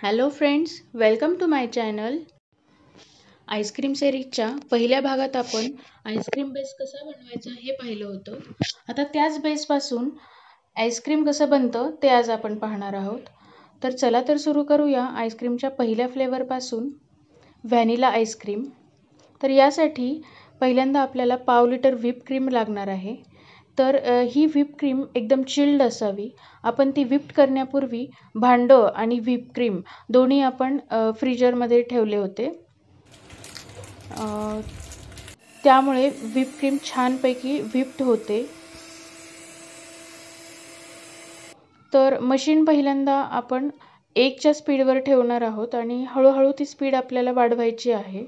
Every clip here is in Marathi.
hello friends welcome to my channel ice cream सेरीजच्या पहिल्या भागात आपण आईस्क्रीम बेस कसा बनवायचा हे पाहिलं होतं आता त्याच बेसपासून आईस्क्रीम कसं बनतं ते आज आपण पाहणार आहोत तर चला तर सुरू करूया आईस्क्रीमच्या पहिल्या फ्लेवरपासून व्हॅनिला आईस्क्रीम तर यासाठी पहिल्यांदा आपल्याला पाव लिटर व्हिप क्रीम लागणार आहे तर ही व्हिप क्रीम एकदम चिल्ड असावी आपण ती व्हिप्ट करण्यापूर्वी भांडं आणि व्हिप क्रीम दोन्ही आपण फ्रीजरमध्ये ठेवले होते त्यामुळे व्हिप क्रीम छानपैकी व्हिप्ट होते तर मशीन पहिल्यांदा आपण एकच्या स्पीडवर ठेवणार आहोत आणि हळूहळू ती स्पीड आपल्याला वाढवायची आहे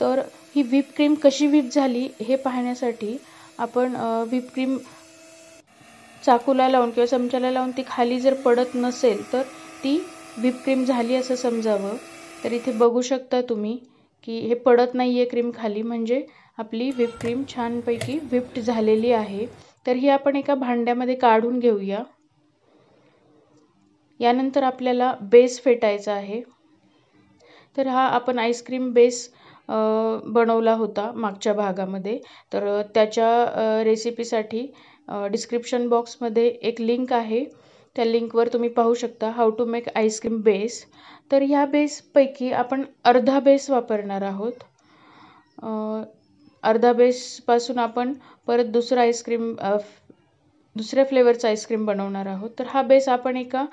तर ही व्हीप क्रीम कशी व्हीप झाली हे पाहण्यासाठी आपण व्हीप क्रीम चाकूला लावून किंवा चमच्याला लावून ती खाली जर पडत नसेल तर ती व्हीप क्रीम झाली असं समजावं तर इथे बघू शकता तुम्ही की हे पडत नाही आहे क्रीम खाली म्हणजे आपली व्हीप क्रीम छानपैकी व्हिप्ट झालेली आहे तर ही आपण एका भांड्यामध्ये काढून घेऊया यानंतर आपल्याला बेस फेटायचा आहे तर हा आपण आईस्क्रीम बेस बनवला होता मागच्या भागामध्ये तर त्याच्या रेसिपीसाठी डिस्क्रिप्शन बॉक्समध्ये एक लिंक आहे त्या लिंकवर तुम्ही पाहू शकता how to make ice cream base तर ह्या बेसपैकी आपण अर्धा बेस वापरणार आहोत अर्धा बेसपासून आपण परत दुसरा आईस्क्रीम दुसऱ्या फ्लेवरचा आईस्क्रीम बनवणार आहोत तर हा बेस आपण एका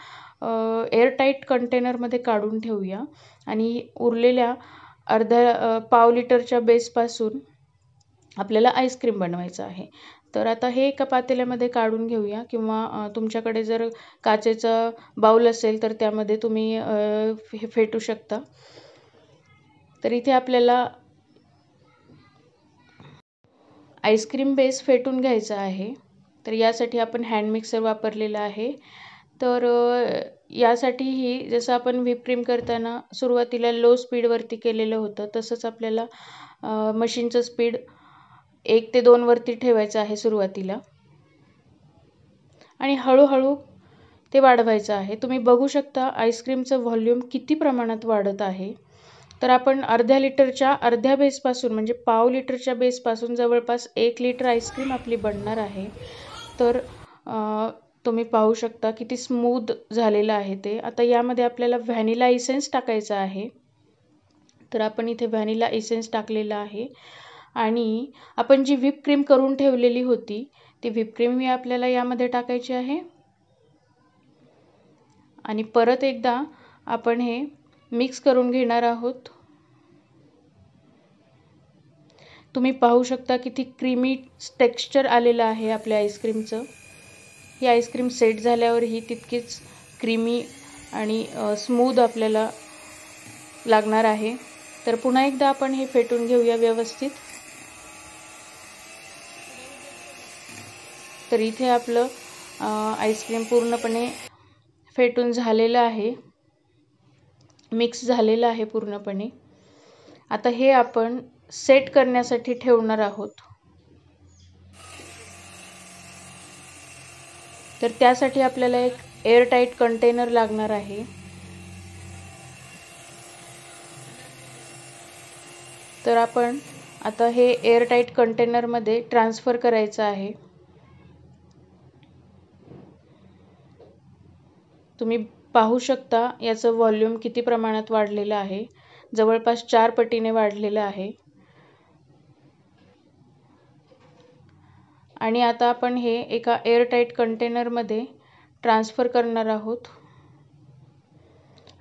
एअरटाईट कंटेनरमध्ये काढून ठेवूया आणि उरलेल्या अर्ध्या पाव लिटरच्या बेसपासून आपल्याला आईस्क्रीम बनवायचं आहे तर आता हे एका पातेल्यामध्ये काढून घेऊया किंवा तुमच्याकडे जर काचेचं बाऊल असेल तर त्यामध्ये तुम्ही हे फेटू शकता तर इथे आपल्याला आईस्क्रीम बेस फेटून घ्यायचा आहे तर यासाठी आपण हँड मिक्सर वापरलेला आहे तर यासाठीही जसं आपण व्हीप करताना सुरुवातीला लो स्पीडवरती केलेलं होतं तसंच आपल्याला मशीनचं स्पीड एक ते दोनवरती ठेवायचं आहे सुरुवातीला आणि हळूहळू ते वाढवायचं आहे तुम्ही बघू शकता आईस्क्रीमचं व्हॉल्यूम किती प्रमाणात वाढत आहे तर आपण अर्ध्या लिटरच्या अर्ध्या बेसपासून म्हणजे पाव लिटरच्या बेसपासून जवळपास एक लिटर आईस्क्रीम आपली बनणार आहे तर तुम्ही पाहू शकता किती स्मूद झालेलं आहे ते आता यामध्ये आपल्याला व्हॅनिला इसेन्स टाकायचा आहे तर आपण इथे व्हॅनिला इसेन्स टाकलेला आहे आणि आपण जी व्हिप क्रीम करून ठेवलेली होती ती व्हिपक्रीम क्रीम आपल्याला यामध्ये टाकायची आहे आणि परत एकदा आपण हे मिक्स करून घेणार आहोत तुम्ही पाहू शकता किती क्रीमी टेक्स्चर आलेलं आहे आपल्या आईस्क्रीमचं ही आईस्क्रीम सेट झाल्यावर ही तितकीच क्रीमी आणि स्मूद आपल्याला लागणार आहे तर पुन्हा एकदा आपण हे फेटून घेऊया व्यवस्थित तर इथे आपलं आईस्क्रीम पूर्णपणे फेटून झालेलं आहे मिक्स झालेलं आहे पूर्णपणे आता हे आपण सेट करण्यासाठी ठेवणार आहोत तर त्यासाठी आपल्याला एक एअरटाईट कंटेनर लागणार आहे तर आपण आता हे एअरटाईट कंटेनरमध्ये ट्रान्सफर करायचं आहे तुम्ही पाहू शकता याचं व्हॉल्यूम किती प्रमाणात वाढलेलं आहे जवळपास चार पटीने वाढलेलं आहे आणि आता आपण हे एका एअरटाईट कंटेनरमध्ये ट्रान्सफर करणार आहोत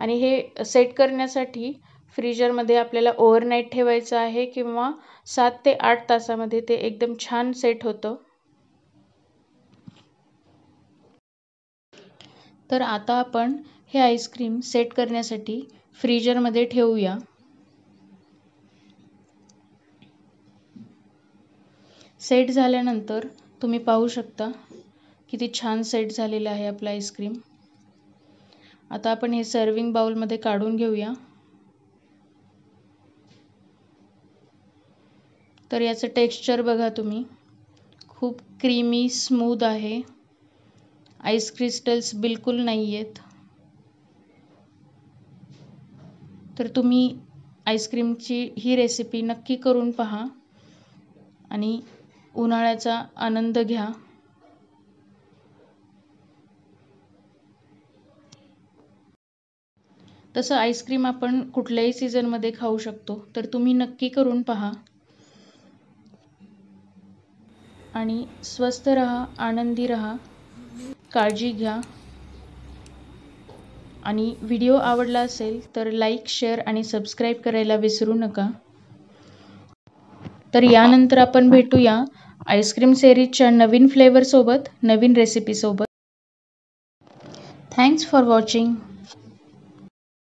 आणि हे सेट करण्यासाठी फ्रीजरमध्ये आपल्याला ओव्हरनाईट ठेवायचं आहे किंवा सात ते आठ तासामध्ये ते एकदम छान सेट होतं तर आता आपण हे आईस्क्रीम सेट करण्यासाठी फ्रीजरमध्ये ठेवूया सेट झाल्यानंतर तुम्ही पाहू शकता किती छान सेट झालेलं आहे आपलं आईस्क्रीम आता आपण हे सर्विंग बाउलमध्ये काढून घेऊया तर याचं टेक्स्चर बघा तुम्ही खूप क्रीमी स्मूद आहे आईस क्रिस्टल्स बिलकुल नाही आहेत तर तुम्ही आईस्क्रीमची ही रेसिपी नक्की करून पहा आणि उन्हाळ्याचा आनंद घ्या तसं आईस्क्रीम आपण कुठल्याही सीझनमध्ये खाऊ शकतो तर तुम्ही नक्की करून पहा आणि स्वस्थ रहा आनंदी रहा काळजी घ्या आणि व्हिडिओ आवडला असेल तर लाईक शेअर आणि सबस्क्राईब करायला विसरू नका तर यानंतर आपण भेटूया आईस्क्रीम सेरीजच्या नवीन फ्लेवरसोबत नवीन रेसिपीसोबत थँक्स फॉर वॉचिंग